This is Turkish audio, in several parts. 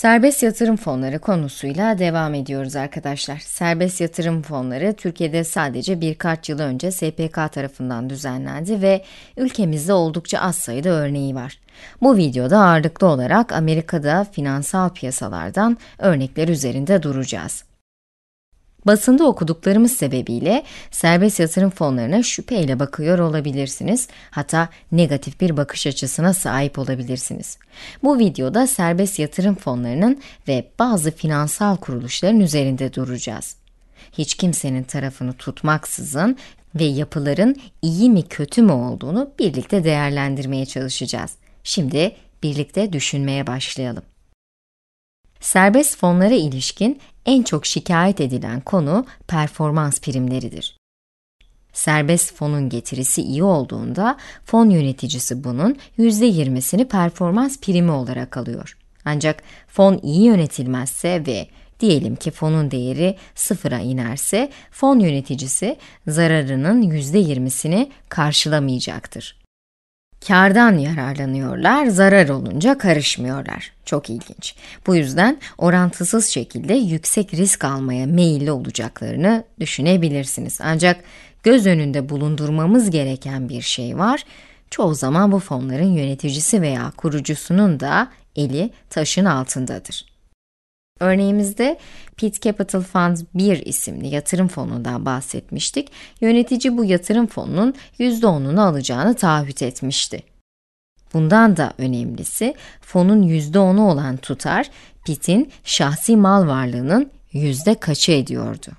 Serbest yatırım fonları konusuyla devam ediyoruz arkadaşlar. Serbest yatırım fonları Türkiye'de sadece birkaç yıl önce SPK tarafından düzenlendi ve ülkemizde oldukça az sayıda örneği var. Bu videoda ağırlıklı olarak Amerika'da finansal piyasalardan örnekler üzerinde duracağız. Basında okuduklarımız sebebiyle serbest yatırım fonlarına şüpheyle bakıyor olabilirsiniz. Hatta negatif bir bakış açısına sahip olabilirsiniz. Bu videoda serbest yatırım fonlarının ve bazı finansal kuruluşların üzerinde duracağız. Hiç kimsenin tarafını tutmaksızın ve yapıların iyi mi kötü mü olduğunu birlikte değerlendirmeye çalışacağız. Şimdi birlikte düşünmeye başlayalım. Serbest fonlara ilişkin en çok şikayet edilen konu performans primleridir. Serbest fonun getirisi iyi olduğunda fon yöneticisi bunun %20'sini performans primi olarak alıyor. Ancak fon iyi yönetilmezse ve diyelim ki fonun değeri sıfıra inerse fon yöneticisi zararının %20'sini karşılamayacaktır kardan yararlanıyorlar, zarar olunca karışmıyorlar. Çok ilginç. Bu yüzden orantısız şekilde yüksek risk almaya meyilli olacaklarını düşünebilirsiniz. Ancak göz önünde bulundurmamız gereken bir şey var. Çoğu zaman bu fonların yöneticisi veya kurucusunun da eli taşın altındadır. Örneğimizde Pit Capital Fund 1 isimli yatırım fonundan bahsetmiştik. Yönetici bu yatırım fonunun %10'unu alacağını taahhüt etmişti. Bundan da önemlisi fonun %10'u olan tutar Pit'in şahsi mal varlığının yüzde kaçı ediyordu?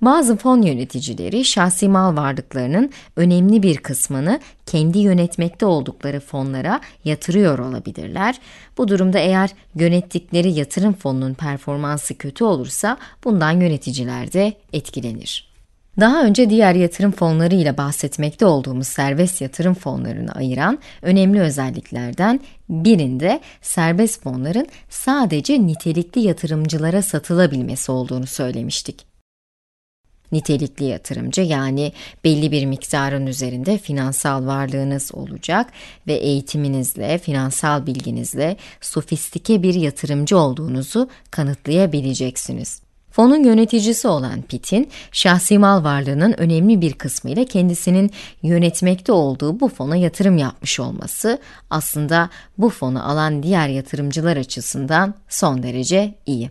Bazı fon yöneticileri şahsi mal varlıklarının önemli bir kısmını kendi yönetmekte oldukları fonlara yatırıyor olabilirler. Bu durumda eğer yönettikleri yatırım fonunun performansı kötü olursa bundan yöneticiler de etkilenir. Daha önce diğer yatırım fonları ile bahsetmekte olduğumuz serbest yatırım fonlarını ayıran önemli özelliklerden birinde serbest fonların sadece nitelikli yatırımcılara satılabilmesi olduğunu söylemiştik nitelikli yatırımcı yani belli bir miktarın üzerinde finansal varlığınız olacak ve eğitiminizle, finansal bilginizle sofistike bir yatırımcı olduğunuzu kanıtlayabileceksiniz. Fonun yöneticisi olan Pitt'in şahsi mal varlığının önemli bir kısmıyla kendisinin yönetmekte olduğu bu fona yatırım yapmış olması aslında bu fonu alan diğer yatırımcılar açısından son derece iyi.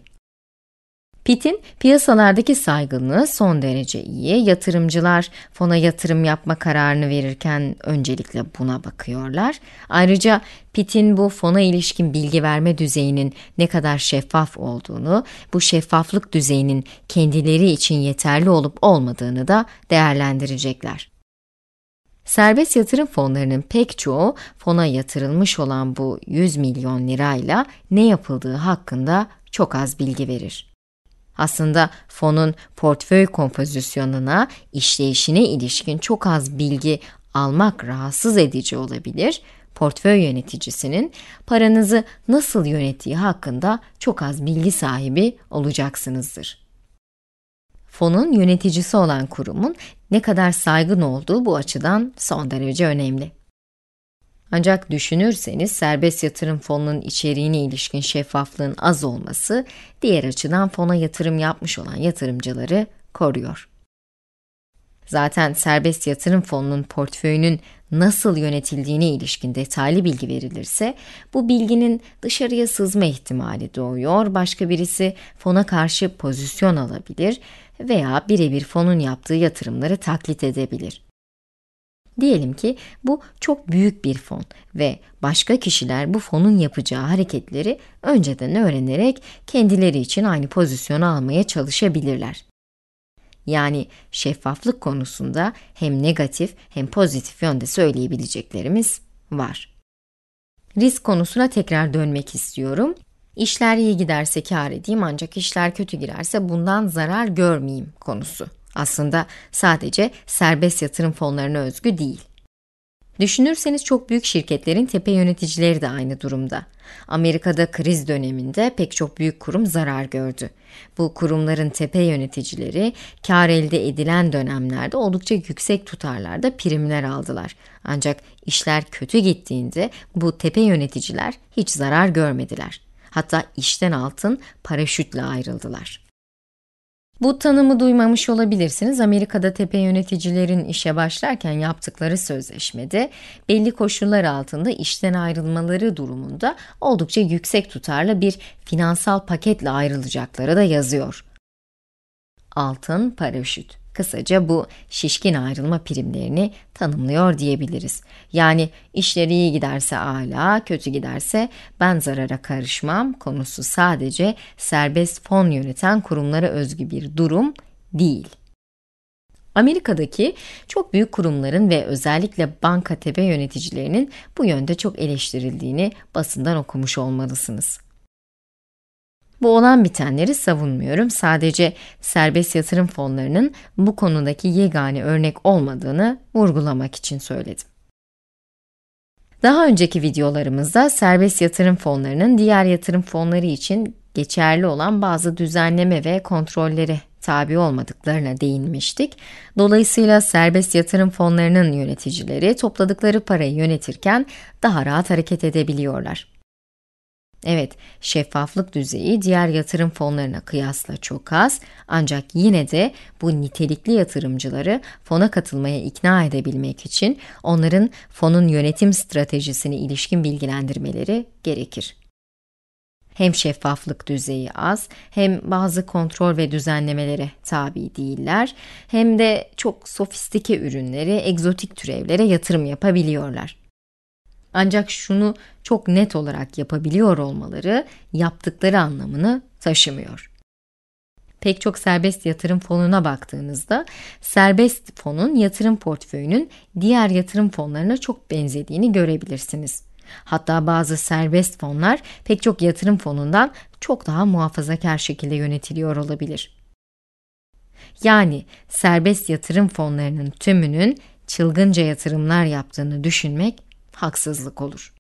Pitin piyasalardaki saygınlığı son derece iyi. Yatırımcılar fona yatırım yapma kararını verirken öncelikle buna bakıyorlar. Ayrıca Pitin bu fona ilişkin bilgi verme düzeyinin ne kadar şeffaf olduğunu, bu şeffaflık düzeyinin kendileri için yeterli olup olmadığını da değerlendirecekler. Serbest yatırım fonlarının pek çoğu fona yatırılmış olan bu 100 milyon lirayla ne yapıldığı hakkında çok az bilgi verir. Aslında fonun portföy kompozisyonuna, işleyişine ilişkin çok az bilgi almak rahatsız edici olabilir. Portföy yöneticisinin paranızı nasıl yönettiği hakkında çok az bilgi sahibi olacaksınızdır. Fonun yöneticisi olan kurumun ne kadar saygın olduğu bu açıdan son derece önemli. Ancak düşünürseniz serbest yatırım fonunun içeriğine ilişkin şeffaflığın az olması diğer açıdan fona yatırım yapmış olan yatırımcıları koruyor. Zaten serbest yatırım fonunun portföyünün nasıl yönetildiğine ilişkin detaylı bilgi verilirse bu bilginin dışarıya sızma ihtimali doğuyor. Başka birisi fona karşı pozisyon alabilir veya birebir fonun yaptığı yatırımları taklit edebilir. Diyelim ki bu çok büyük bir fon ve başka kişiler bu fonun yapacağı hareketleri önceden öğrenerek kendileri için aynı pozisyonu almaya çalışabilirler. Yani şeffaflık konusunda hem negatif hem pozitif yönde söyleyebileceklerimiz var. Risk konusuna tekrar dönmek istiyorum. İşler iyi giderse kar edeyim ancak işler kötü girerse bundan zarar görmeyeyim konusu. Aslında sadece serbest yatırım fonlarına özgü değil. Düşünürseniz çok büyük şirketlerin tepe yöneticileri de aynı durumda. Amerika'da kriz döneminde pek çok büyük kurum zarar gördü. Bu kurumların tepe yöneticileri kar elde edilen dönemlerde oldukça yüksek tutarlarda primler aldılar. Ancak işler kötü gittiğinde bu tepe yöneticiler hiç zarar görmediler. Hatta işten altın paraşütle ayrıldılar. Bu tanımı duymamış olabilirsiniz. Amerika'da tepe yöneticilerin işe başlarken yaptıkları sözleşmede belli koşullar altında işten ayrılmaları durumunda oldukça yüksek tutarlı bir finansal paketle ayrılacakları da yazıyor altın paraşüt. Kısaca bu şişkin ayrılma primlerini tanımlıyor diyebiliriz. Yani işleri iyi giderse âlâ, kötü giderse ben zarara karışmam konusu sadece serbest fon yöneten kurumlara özgü bir durum değil. Amerika'daki çok büyük kurumların ve özellikle banka tepe yöneticilerinin bu yönde çok eleştirildiğini basından okumuş olmalısınız. Bu olan bitenleri savunmuyorum. Sadece serbest yatırım fonlarının bu konudaki yegane örnek olmadığını vurgulamak için söyledim. Daha önceki videolarımızda serbest yatırım fonlarının diğer yatırım fonları için geçerli olan bazı düzenleme ve kontrolleri tabi olmadıklarına değinmiştik. Dolayısıyla serbest yatırım fonlarının yöneticileri topladıkları parayı yönetirken daha rahat hareket edebiliyorlar. Evet, şeffaflık düzeyi diğer yatırım fonlarına kıyasla çok az ancak yine de bu nitelikli yatırımcıları fona katılmaya ikna edebilmek için onların fonun yönetim stratejisini ilişkin bilgilendirmeleri gerekir. Hem şeffaflık düzeyi az, hem bazı kontrol ve düzenlemelere tabi değiller, hem de çok sofistike ürünlere, egzotik türevlere yatırım yapabiliyorlar. Ancak şunu çok net olarak yapabiliyor olmaları yaptıkları anlamını taşımıyor. Pek çok serbest yatırım fonuna baktığınızda serbest fonun yatırım portföyünün diğer yatırım fonlarına çok benzediğini görebilirsiniz. Hatta bazı serbest fonlar pek çok yatırım fonundan çok daha muhafazakar şekilde yönetiliyor olabilir. Yani serbest yatırım fonlarının tümünün çılgınca yatırımlar yaptığını düşünmek haksızlık olur.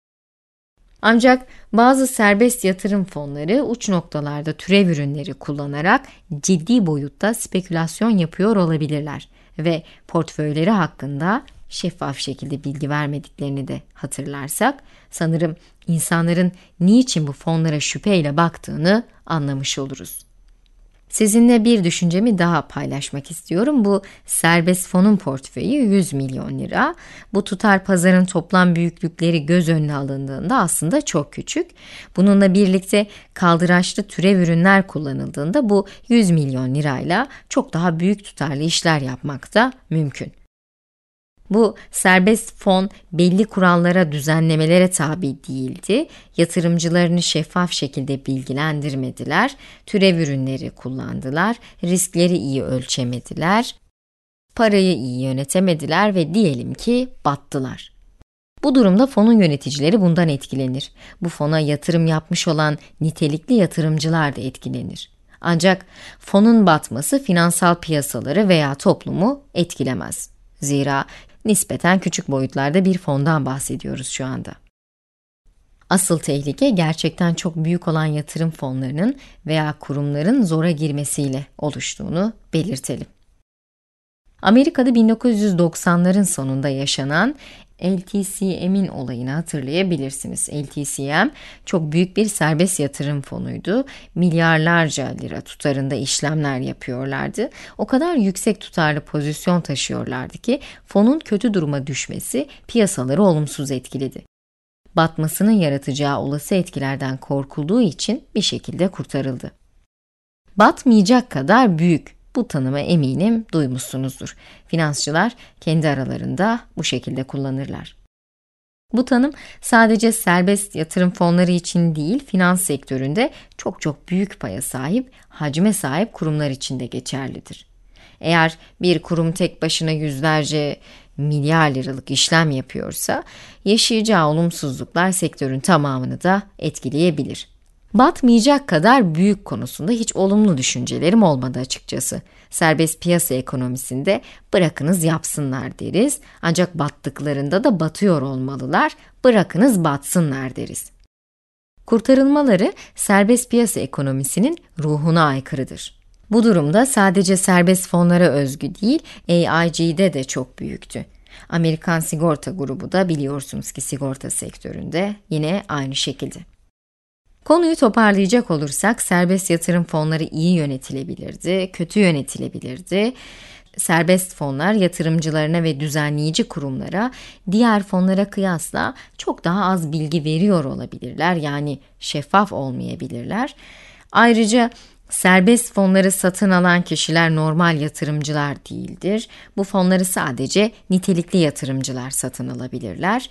Ancak bazı serbest yatırım fonları uç noktalarda türev ürünleri kullanarak ciddi boyutta spekülasyon yapıyor olabilirler ve portföyleri hakkında şeffaf şekilde bilgi vermediklerini de hatırlarsak sanırım insanların niçin bu fonlara şüpheyle baktığını anlamış oluruz. Sizinle bir düşüncemi daha paylaşmak istiyorum. Bu serbest fonun portföyü 100 milyon lira. Bu tutar pazarın toplam büyüklükleri göz önüne alındığında aslında çok küçük. Bununla birlikte kaldıraçlı türev ürünler kullanıldığında bu 100 milyon lirayla çok daha büyük tutarlı işler yapmak da mümkün. Bu serbest fon belli kurallara, düzenlemelere tabi değildi. Yatırımcılarını şeffaf şekilde bilgilendirmediler. Türev ürünleri kullandılar. Riskleri iyi ölçemediler. Parayı iyi yönetemediler ve diyelim ki battılar. Bu durumda fonun yöneticileri bundan etkilenir. Bu fona yatırım yapmış olan nitelikli yatırımcılar da etkilenir. Ancak fonun batması finansal piyasaları veya toplumu etkilemez. Zira nispeten küçük boyutlarda bir fondan bahsediyoruz şu anda. Asıl tehlike gerçekten çok büyük olan yatırım fonlarının veya kurumların zora girmesiyle oluştuğunu belirtelim. Amerika'da 1990'ların sonunda yaşanan LTCM'in olayını hatırlayabilirsiniz. LTCM çok büyük bir serbest yatırım fonuydu. Milyarlarca lira tutarında işlemler yapıyorlardı. O kadar yüksek tutarlı pozisyon taşıyorlardı ki fonun kötü duruma düşmesi piyasaları olumsuz etkiledi. Batmasının yaratacağı olası etkilerden korkulduğu için bir şekilde kurtarıldı. Batmayacak kadar büyük bu tanımı eminim duymuşsunuzdur. Finansçılar kendi aralarında bu şekilde kullanırlar. Bu tanım sadece serbest yatırım fonları için değil, finans sektöründe çok çok büyük paya sahip, hacme sahip kurumlar için de geçerlidir. Eğer bir kurum tek başına yüzlerce milyar liralık işlem yapıyorsa, yaşayacağı olumsuzluklar sektörün tamamını da etkileyebilir batmayacak kadar büyük konusunda hiç olumlu düşüncelerim olmadı açıkçası. Serbest piyasa ekonomisinde bırakınız yapsınlar deriz. Ancak battıklarında da batıyor olmalılar. Bırakınız batsınlar deriz. Kurtarılmaları serbest piyasa ekonomisinin ruhuna aykırıdır. Bu durumda sadece serbest fonlara özgü değil, AIG'de de çok büyüktü. Amerikan Sigorta Grubu da biliyorsunuz ki sigorta sektöründe yine aynı şekilde. Konuyu toparlayacak olursak serbest yatırım fonları iyi yönetilebilirdi, kötü yönetilebilirdi. Serbest fonlar yatırımcılarına ve düzenleyici kurumlara diğer fonlara kıyasla çok daha az bilgi veriyor olabilirler. Yani şeffaf olmayabilirler. Ayrıca Serbest fonları satın alan kişiler normal yatırımcılar değildir. Bu fonları sadece nitelikli yatırımcılar satın alabilirler.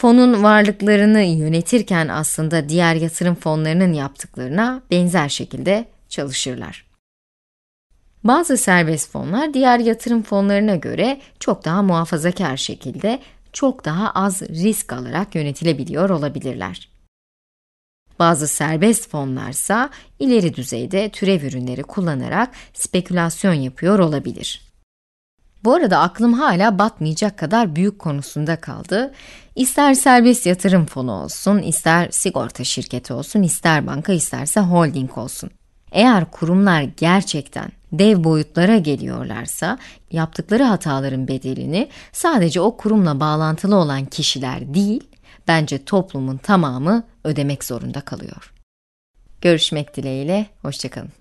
Fonun varlıklarını yönetirken aslında diğer yatırım fonlarının yaptıklarına benzer şekilde çalışırlar. Bazı serbest fonlar diğer yatırım fonlarına göre çok daha muhafazakar şekilde çok daha az risk alarak yönetilebiliyor olabilirler. Bazı serbest fonlarsa ileri düzeyde türev ürünleri kullanarak spekülasyon yapıyor olabilir. Bu arada aklım hala batmayacak kadar büyük konusunda kaldı. İster serbest yatırım fonu olsun, ister sigorta şirketi olsun, ister banka, isterse holding olsun. Eğer kurumlar gerçekten dev boyutlara geliyorlarsa yaptıkları hataların bedelini sadece o kurumla bağlantılı olan kişiler değil, bence toplumun tamamı ödemek zorunda kalıyor. Görüşmek dileğiyle, hoşçakalın.